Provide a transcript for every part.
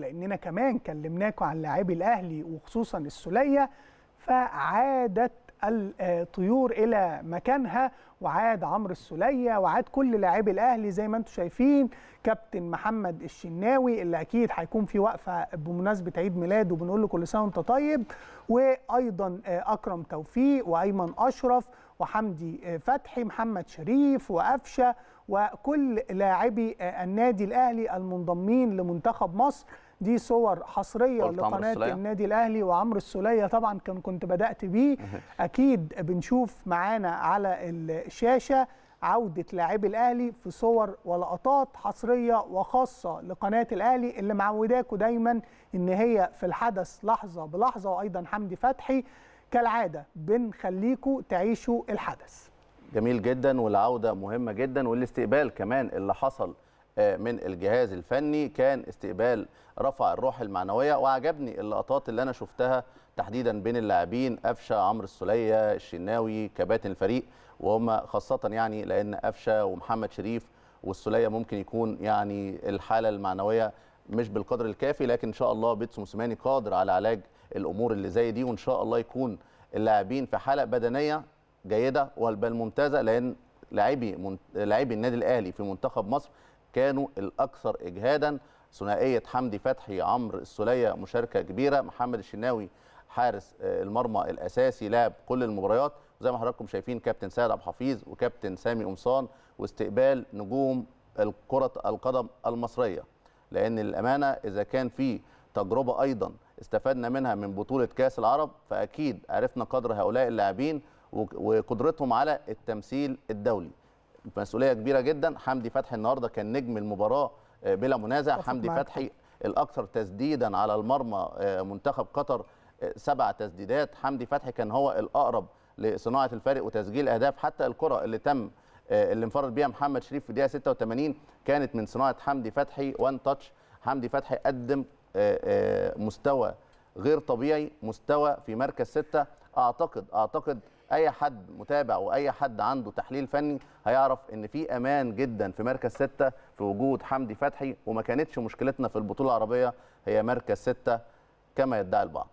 لاننا كمان كلمناكم عن لاعبي الاهلي وخصوصا السوليه فعادت الطيور الى مكانها وعاد عمرو السوليه وعاد كل لاعبي الاهلي زي ما انتم شايفين كابتن محمد الشناوي اللي اكيد هيكون في وقفه بمناسبه عيد ميلاده بنقول له كل سنه وانت طيب وايضا اكرم توفيق وايمن اشرف وحمدي فتحي محمد شريف وقفشه وكل لاعبي النادي الاهلي المنضمين لمنتخب مصر دي صور حصريه لقناه النادي الاهلي وعمرو السوليه طبعا كان كنت بدات بيه اكيد بنشوف معانا على الشاشه عودة لاعبي الأهلي في صور ولقطات حصرية وخاصة لقناة الأهلي اللي معوداكم دايما إن هي في الحدث لحظة بلحظة وأيضا حمدي فتحي كالعادة بنخليكم تعيشوا الحدث جميل جدا والعودة مهمة جدا والاستقبال كمان اللي حصل آه، من الجهاز الفني كان استقبال رفع الروح المعنويه وعجبني اللقطات اللي انا شفتها تحديدا بين اللاعبين قفشه عمرو السوليه الشناوي كباتن الفريق وهم خاصه يعني لان قفشه ومحمد شريف والسوليه ممكن يكون يعني الحاله المعنويه مش بالقدر الكافي لكن ان شاء الله بيتسو موسيماني قادر على علاج الامور اللي زي دي وان شاء الله يكون اللاعبين في حاله بدنيه جيده بل ممتازه لان لاعبي لاعبي النادي الاهلي في منتخب مصر كانوا الاكثر اجهادا ثنائيه حمدي فتحي عمرو السوليه مشاركه كبيره محمد الشناوي حارس آه، المرمى الاساسي لعب كل المباريات وزي ما حضراتكم شايفين كابتن سعد عبد الحفيظ وكابتن سامي قمصان واستقبال نجوم كره القدم المصريه لان الامانه اذا كان في تجربه ايضا استفدنا منها من بطوله كاس العرب فاكيد عرفنا قدر هؤلاء اللاعبين وقدرتهم على التمثيل الدولي مسؤوليه كبيره جدا حمدي فتحي النهارده كان نجم المباراه آه، بلا منازع حمدي معك. فتحي الاكثر تسديدا على المرمى آه، منتخب قطر آه، سبع تسديدات حمدي فتحي كان هو الاقرب لصناعه الفريق وتسجيل اهداف حتى الكره اللي تم اللي انفرد بيها محمد شريف في الدقيقه 86 كانت من صناعه حمدي فتحي وان تاتش حمدي فتحي قدم مستوى غير طبيعي مستوى في مركز ستة اعتقد اعتقد اي حد متابع واي حد عنده تحليل فني هيعرف ان في امان جدا في مركز ستة في وجود حمدي فتحي وما كانتش مشكلتنا في البطوله العربيه هي مركز ستة كما يدعي البعض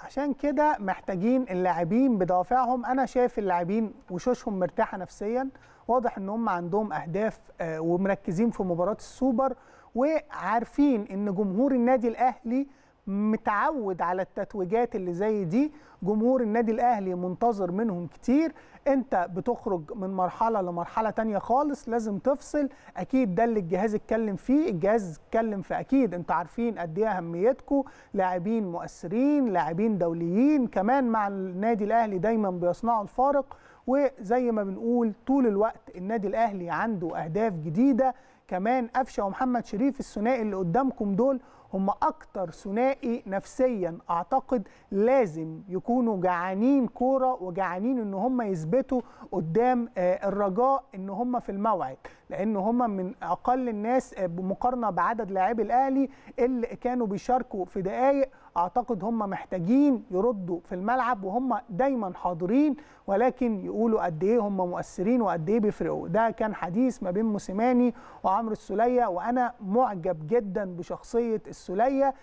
عشان كده محتاجين اللاعبين بدوافعهم انا شايف اللاعبين وشوشهم مرتاحه نفسيا واضح ان هم عندهم اهداف آه، ومركزين في مباراه السوبر وعارفين ان جمهور النادي الاهلي متعود على التتويجات اللي زي دي جمهور النادي الاهلي منتظر منهم كتير انت بتخرج من مرحله لمرحله تانية خالص لازم تفصل اكيد ده اللي الجهاز اتكلم فيه الجهاز اتكلم في اكيد انتوا عارفين قد ايه اهميتكم لاعبين مؤثرين لاعبين دوليين كمان مع النادي الاهلي دايما بيصنعوا الفارق وزي ما بنقول طول الوقت النادي الاهلي عنده اهداف جديده كمان قفشه ومحمد شريف الثنائي اللي قدامكم دول هم اكتر ثنائي نفسيا اعتقد لازم يكونوا جعانين كوره وجعانين ان هم يثبتوا قدام آه، الرجاء ان هم في الموعد لان هم من اقل الناس آه، بمقارنة بعدد لاعبي الاهلي اللي كانوا بيشاركوا في دقائق اعتقد هم محتاجين يردوا في الملعب وهم دايما حاضرين ولكن يقولوا قد ايه هم مؤثرين وقد ايه بيفرقوا ده كان حديث ما بين موسيماني وعمرو السلية وانا معجب جدا بشخصيه السليه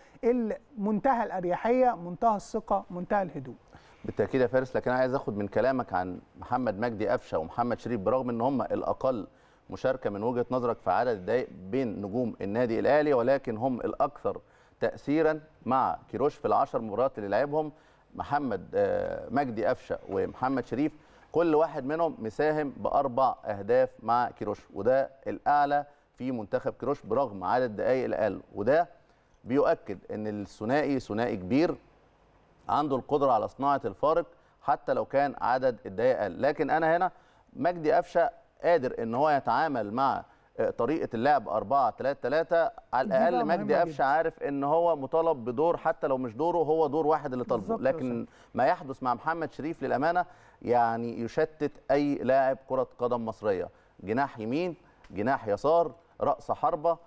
منتهى الاريحيه منتهى الثقه منتهى الهدوء بالتاكيد يا فارس لكن انا عايز اخد من كلامك عن محمد مجدي قفشه ومحمد شريف برغم ان هم الاقل مشاركه من وجهه نظرك في عدد الدقائق بين نجوم النادي الاهلي ولكن هم الاكثر تاثيرا مع كيروش في العشر مباريات اللي لعبهم محمد آه، مجدي قفشه ومحمد شريف كل واحد منهم مساهم باربع اهداف مع كيروش وده الاعلى في منتخب كيروش برغم عدد الدقائق الاقل وده بيؤكد ان الثنائي ثنائي كبير عنده القدره على صناعه الفارق حتى لو كان عدد الدقائق اقل لكن انا هنا مجدي قفشه قادر ان هو يتعامل مع آه، طريقه اللعب 4 3 3 على الاقل مجدي قفشه عارف ان هو مطالب بدور حتى لو مش دوره هو دور واحد اللي طالبه لكن ما يحدث مع محمد شريف للامانه يعني يشتت اي لاعب كره قدم مصريه جناح يمين جناح يسار راس حربه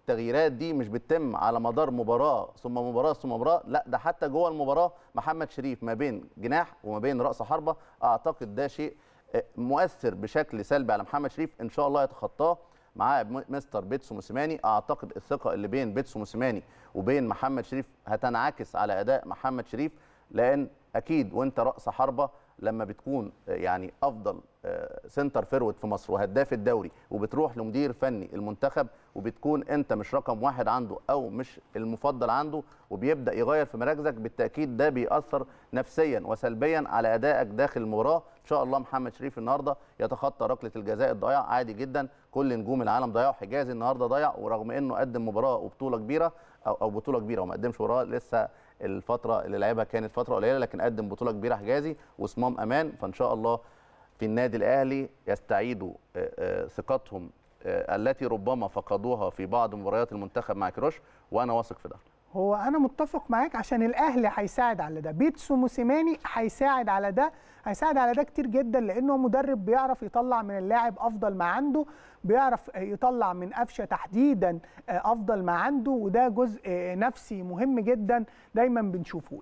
التغييرات دي مش بتتم على مدار مباراه ثم مباراه ثم مباراه لا ده حتى جوه المباراه محمد شريف ما بين جناح وما بين راس حربه اعتقد ده شيء آه، مؤثر بشكل سلبي على محمد شريف ان شاء الله يتخطاه معاه مستر بيتسو موسيماني اعتقد الثقه اللي بين بيتسو موسيماني وبين محمد شريف هتنعكس على اداء محمد شريف لان اكيد وانت راس حربه لما بتكون آه، يعني افضل سنتر فيرود في مصر وهداف الدوري وبتروح لمدير فني المنتخب وبتكون انت مش رقم واحد عنده او مش المفضل عنده وبيبدا يغير في مراكزك بالتاكيد ده بيأثر نفسيا وسلبيا على ادائك داخل المباراه ان شاء الله محمد شريف النهارده يتخطى ركله الجزاء الضياع عادي جدا كل نجوم العالم ضيعوا حجازي النهارده ضيع ورغم انه قدم مباراه وبطوله كبيره او او بطوله كبيره وما قدمش مباراه لسه الفتره اللي لعبها كانت فتره قليله لكن قدم بطوله كبيره حجازي وصمام امان فان شاء الله في النادي الاهلي يستعيدوا آه، آه، ثقتهم آه، التي ربما فقدوها في بعض مباريات المنتخب مع كروش وانا واثق في ده هو انا متفق معاك عشان الاهلي هيساعد على ده بيتسو موسيماني هيساعد على ده هيساعد على ده كتير جدا لانه مدرب بيعرف يطلع من اللاعب افضل ما عنده بيعرف يطلع من قفشه تحديدا افضل ما عنده وده جزء نفسي مهم جدا دايما بنشوفه